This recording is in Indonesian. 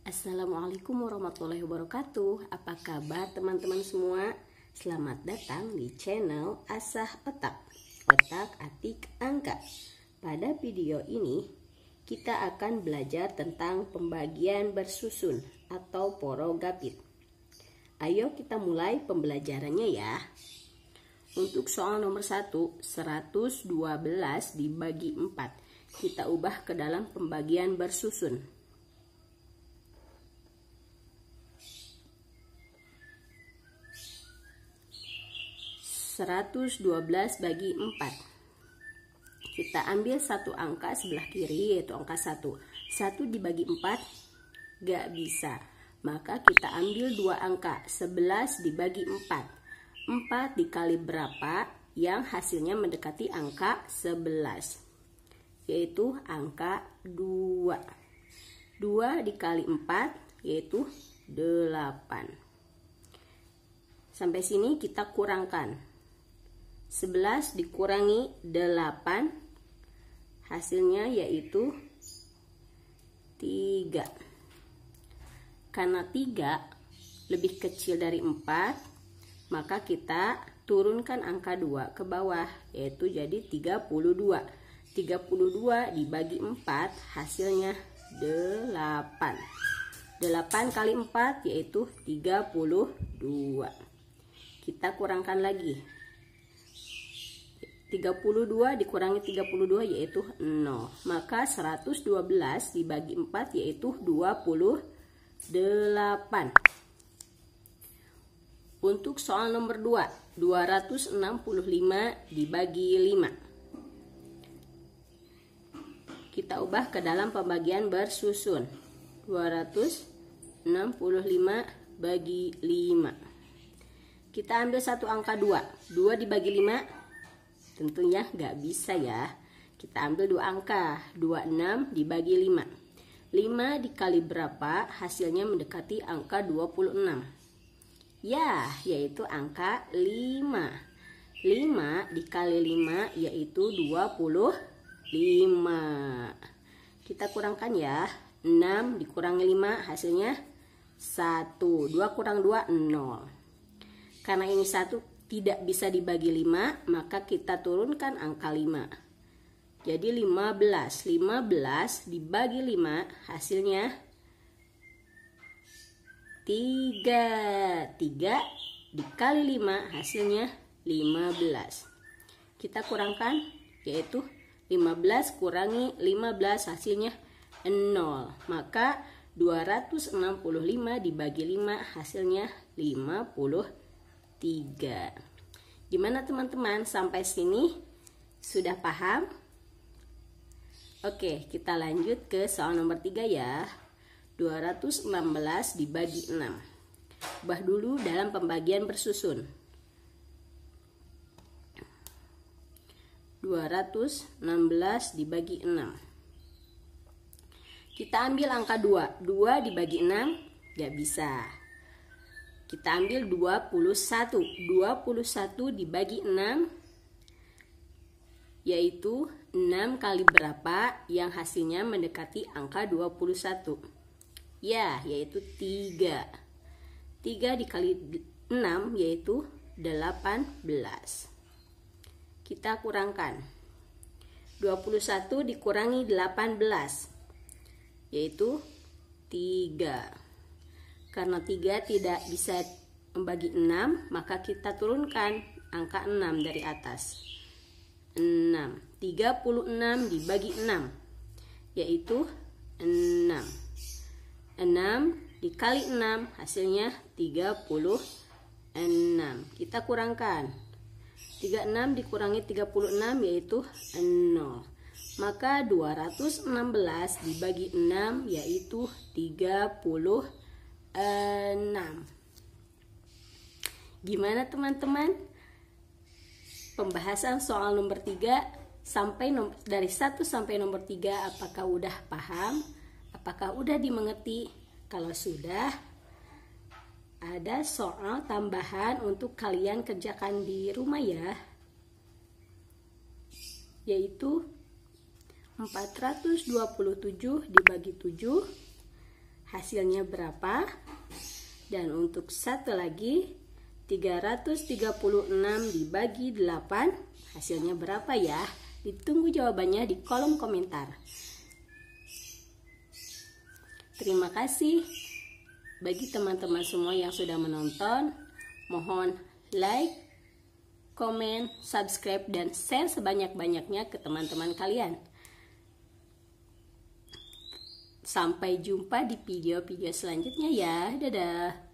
Assalamualaikum warahmatullahi wabarakatuh Apa kabar teman-teman semua? Selamat datang di channel Asah Otak Otak Atik Angka Pada video ini kita akan belajar tentang pembagian bersusun atau porogapit Ayo kita mulai pembelajarannya ya Untuk soal nomor 1 112 dibagi 4 Kita ubah ke dalam pembagian bersusun 112 bagi 4 kita ambil satu angka sebelah kiri yaitu angka 1 1 dibagi 4 gak bisa maka kita ambil dua angka 11 dibagi 4 4 dikali berapa yang hasilnya mendekati angka 11 yaitu angka 2 2 dikali 4 yaitu 8 sampai sini kita kurangkan 11 dikurangi 8 hasilnya yaitu 3 karena 3 lebih kecil dari 4 maka kita turunkan angka 2 ke bawah yaitu jadi 32 32 dibagi 4 hasilnya 8 8 kali 4 yaitu 32 kita kurangkan lagi 32 dikurangi 32 yaitu 0. Maka 112 dibagi 4 yaitu 28. Untuk soal nomor 2, 265 dibagi 5. Kita ubah ke dalam pembagian bersusun. 265 bagi 5. Kita ambil satu angka 2. 2 dibagi 5 Tentunya nggak bisa ya. Kita ambil dua angka, 26 dibagi 5. 5 dikali berapa hasilnya mendekati angka 26? Ya, yaitu angka 5. 5 dikali 5 yaitu 25. Kita kurangkan ya. 6 dikurangi 5 hasilnya 1. 2 kurang 2, 0. Karena ini 1 tidak bisa dibagi 5, maka kita turunkan angka 5. Jadi 15, 15 dibagi 5 hasilnya 3. 3 dikali 5 hasilnya 15. Kita kurangkan yaitu 15 kurangi 15 hasilnya 0. Maka 265 dibagi 5 hasilnya 55 tiga. Gimana teman-teman sampai sini sudah paham? Oke, kita lanjut ke soal nomor 3 ya. 216 dibagi 6. Bah dulu dalam pembagian bersusun. 216 dibagi 6. Kita ambil angka 2. 2 dibagi 6 nggak bisa. Kita ambil 21. 21 dibagi 6 yaitu 6 kali berapa yang hasilnya mendekati angka 21. Ya, yaitu 3. 3 dikali 6 yaitu 18. Kita kurangkan. 21 dikurangi 18 yaitu 3. Karena 3 tidak bisa membagi 6, maka kita turunkan angka 6 dari atas. 6. 36 dibagi 6, yaitu 6. 6 dikali 6 hasilnya 36. Kita kurangkan. 36 dikurangi 36 yaitu 0 maka 216 dibagi 6 yaitu 36 6 Gimana teman-teman? Pembahasan soal nomor 3 sampai nomor, dari 1 sampai nomor 3 apakah udah paham? Apakah udah dimengerti? Kalau sudah ada soal tambahan untuk kalian kerjakan di rumah ya. Yaitu 427 dibagi 7 hasilnya berapa dan untuk satu lagi 336 dibagi 8 hasilnya berapa ya ditunggu jawabannya di kolom komentar terima kasih bagi teman-teman semua yang sudah menonton mohon like komen, subscribe, dan share sebanyak-banyaknya ke teman-teman kalian. Sampai jumpa di video-video selanjutnya ya. Dadah.